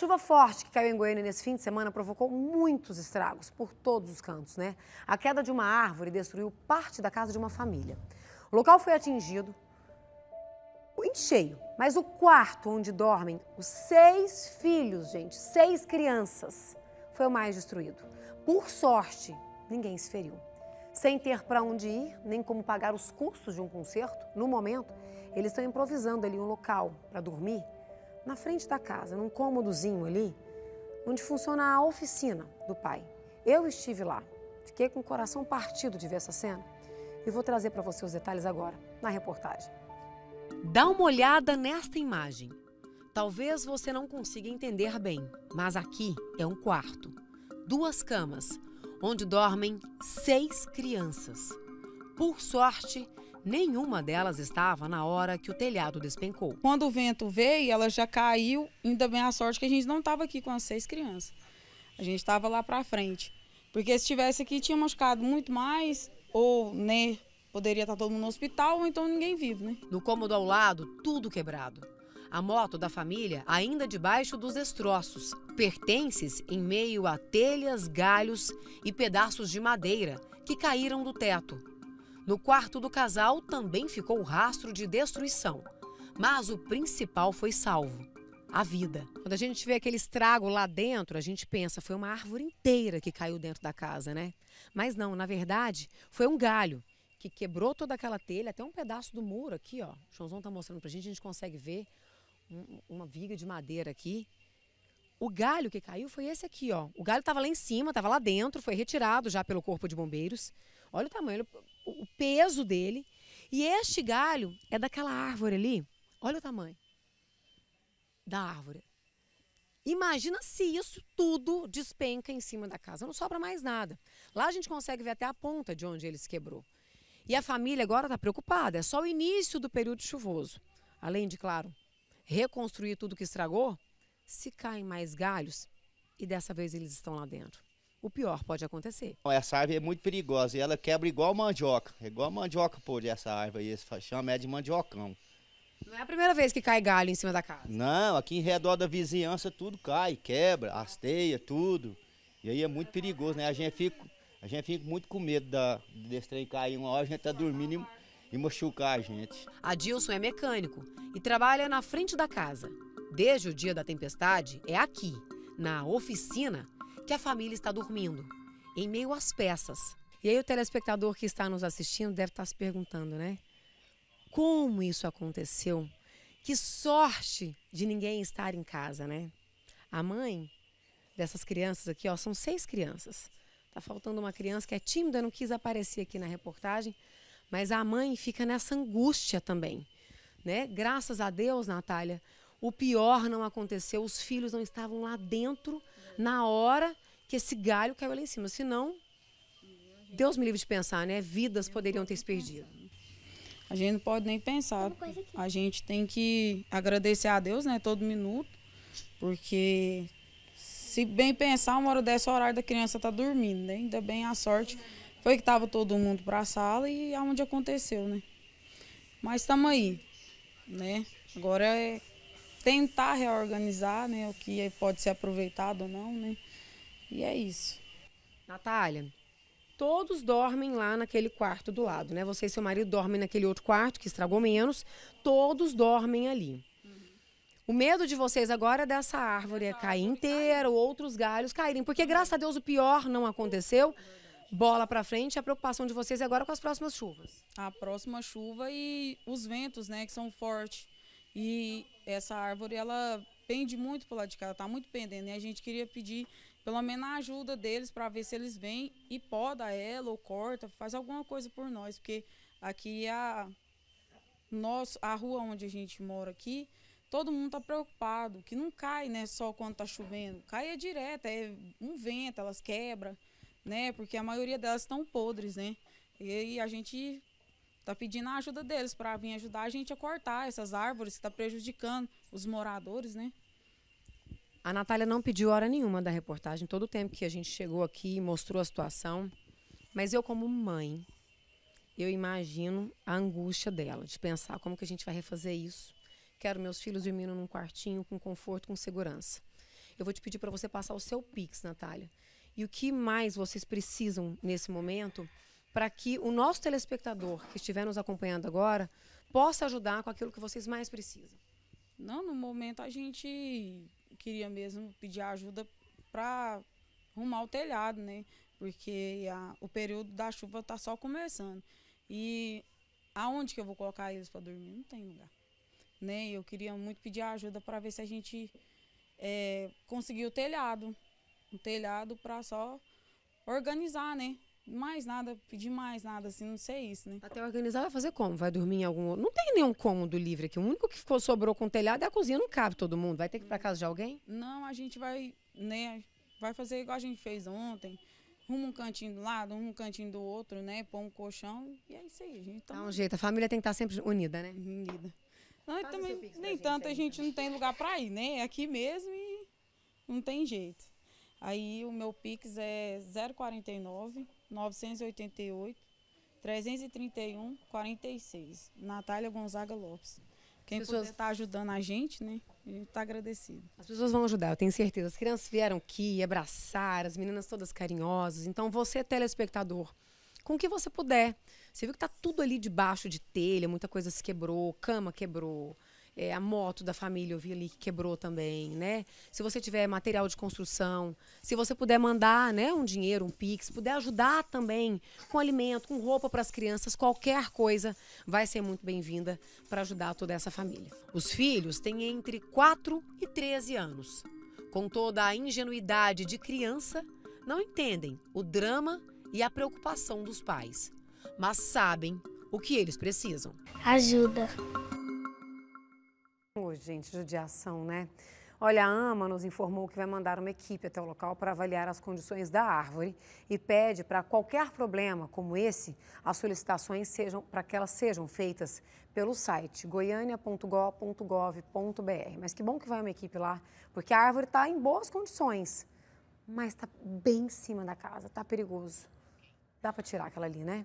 Chuva forte que caiu em Goiânia nesse fim de semana provocou muitos estragos por todos os cantos, né? A queda de uma árvore destruiu parte da casa de uma família. O local foi atingido em cheio, mas o quarto onde dormem os seis filhos, gente, seis crianças, foi o mais destruído. Por sorte, ninguém se feriu. Sem ter para onde ir, nem como pagar os custos de um concerto, no momento, eles estão improvisando ali um local para dormir na frente da casa, num cômodozinho ali, onde funciona a oficina do pai. Eu estive lá, fiquei com o coração partido de ver essa cena e vou trazer para você os detalhes agora, na reportagem. Dá uma olhada nesta imagem. Talvez você não consiga entender bem, mas aqui é um quarto. Duas camas, onde dormem seis crianças. Por sorte, Nenhuma delas estava na hora que o telhado despencou. Quando o vento veio, ela já caiu. Ainda bem a sorte que a gente não estava aqui com as seis crianças. A gente estava lá para frente. Porque se tivesse aqui, tinha machucado muito mais, ou né, poderia estar tá todo mundo no hospital, ou então ninguém vivo, né? No cômodo ao lado, tudo quebrado. A moto da família ainda debaixo dos destroços, pertences em meio a telhas, galhos e pedaços de madeira que caíram do teto no quarto do casal também ficou rastro de destruição, mas o principal foi salvo a vida. Quando a gente vê aquele estrago lá dentro, a gente pensa, foi uma árvore inteira que caiu dentro da casa, né? Mas não, na verdade, foi um galho que quebrou toda aquela telha, até um pedaço do muro aqui, ó. O Joãozão tá mostrando pra gente, a gente consegue ver um, uma viga de madeira aqui o galho que caiu foi esse aqui, ó. O galho estava lá em cima, estava lá dentro, foi retirado já pelo corpo de bombeiros. Olha o tamanho, o peso dele. E este galho é daquela árvore ali. Olha o tamanho da árvore. Imagina se isso tudo despenca em cima da casa, não sobra mais nada. Lá a gente consegue ver até a ponta de onde ele se quebrou. E a família agora está preocupada, é só o início do período chuvoso. Além de, claro, reconstruir tudo que estragou, se caem mais galhos, e dessa vez eles estão lá dentro. O pior pode acontecer. Essa árvore é muito perigosa e ela quebra igual mandioca. É igual mandioca pô, essa árvore aí, se chama é de mandiocão. Não é a primeira vez que cai galho em cima da casa. Não, aqui em redor da vizinhança tudo cai, quebra, asteia, tudo. E aí é muito perigoso, né? A gente fica, a gente fica muito com medo da, desse trem cair uma hora, a gente tá dormindo e, e machucar a gente. Adilson é mecânico e trabalha na frente da casa. Desde o dia da tempestade, é aqui, na oficina, que a família está dormindo, em meio às peças. E aí o telespectador que está nos assistindo deve estar tá se perguntando, né? Como isso aconteceu? Que sorte de ninguém estar em casa, né? A mãe dessas crianças aqui, ó, são seis crianças. Tá faltando uma criança que é tímida, não quis aparecer aqui na reportagem, mas a mãe fica nessa angústia também, né? Graças a Deus, Natália, o pior não aconteceu, os filhos não estavam lá dentro na hora que esse galho caiu lá em cima. Senão, Deus me livre de pensar, né? Vidas poderiam ter se perdido. A gente não pode nem pensar. A gente tem que agradecer a Deus, né? Todo minuto. Porque se bem pensar, uma hora dessa, o horário da criança tá dormindo, né? Ainda bem a sorte foi que tava todo mundo para a sala e aonde aconteceu, né? Mas estamos aí, né? Agora é tentar reorganizar, né, o que é, pode ser aproveitado ou não, né? E é isso. Natália, todos dormem lá naquele quarto do lado, né? Você e seu marido dormem naquele outro quarto que estragou menos, todos dormem ali. O medo de vocês agora é dessa árvore é cair inteira, ou outros galhos caírem, porque graças a Deus o pior não aconteceu. Bola para frente, a preocupação de vocês é agora com as próximas chuvas. A próxima chuva e os ventos, né, que são fortes. E essa árvore, ela pende muito o lado de cá, ela tá muito pendendo. E a gente queria pedir pelo menos a ajuda deles para ver se eles vêm e poda ela ou corta, faz alguma coisa por nós, porque aqui é a nós, a rua onde a gente mora aqui, todo mundo tá preocupado, que não cai, né, só quando tá chovendo, cai é direto, é um vento, elas quebram, né, porque a maioria delas estão podres, né, e, e a gente Tá pedindo a ajuda deles para vir ajudar a gente a cortar essas árvores que está prejudicando os moradores, né? A Natália não pediu hora nenhuma da reportagem, todo o tempo que a gente chegou aqui e mostrou a situação. Mas eu, como mãe, eu imagino a angústia dela de pensar como que a gente vai refazer isso. Quero meus filhos dormindo num quartinho com conforto, com segurança. Eu vou te pedir para você passar o seu Pix, Natália. E o que mais vocês precisam nesse momento para que o nosso telespectador que estiver nos acompanhando agora possa ajudar com aquilo que vocês mais precisam? Não, no momento a gente queria mesmo pedir ajuda para arrumar o telhado, né? Porque a, o período da chuva está só começando. E aonde que eu vou colocar eles para dormir? Não tem lugar. Né? Eu queria muito pedir ajuda para ver se a gente é, conseguiu o telhado. Um telhado para só organizar, né? mais nada, pedir mais nada, assim, não sei isso, né? Tá até organizar vai fazer como? Vai dormir em algum Não tem nenhum cômodo livre aqui. O único que ficou, sobrou com o telhado é a cozinha, não cabe todo mundo. Vai ter que ir pra hum. casa de alguém? Não, a gente vai, né? Vai fazer igual a gente fez ontem. rumo um cantinho do lado, um cantinho do outro, né? Põe um colchão e é isso aí. A gente tá Dá um jeito. A família tem que estar tá sempre unida, né? Unida. Não, também, nem tanto, a gente então. não tem lugar pra ir, né? É aqui mesmo e não tem jeito. Aí o meu Pix é 049 988 331 46. Natália Gonzaga Lopes. Quem As pessoas... puder estar tá ajudando a gente, né? A gente está agradecido. As pessoas vão ajudar, eu tenho certeza. As crianças vieram aqui, abraçar, as meninas todas carinhosas. Então, você, telespectador, com o que você puder. Você viu que está tudo ali debaixo de telha, muita coisa se quebrou, cama quebrou, é, a moto da família eu vi ali que quebrou também, né? Se você tiver material de construção, se você puder mandar, né, um dinheiro, um pix, puder ajudar também com alimento, com roupa para as crianças, qualquer coisa vai ser muito bem-vinda para ajudar toda essa família. Os filhos têm entre 4 e 13 anos. Com toda a ingenuidade de criança, não entendem o drama e a preocupação dos pais, mas sabem o que eles precisam. Ajuda. Gente, gente, judiação, né? Olha, a AMA nos informou que vai mandar uma equipe até o local para avaliar as condições da árvore e pede para qualquer problema como esse, as solicitações sejam para que elas sejam feitas pelo site goiania.gov.gov.br. Mas que bom que vai uma equipe lá, porque a árvore está em boas condições, mas está bem em cima da casa, está perigoso. Dá para tirar aquela ali, né?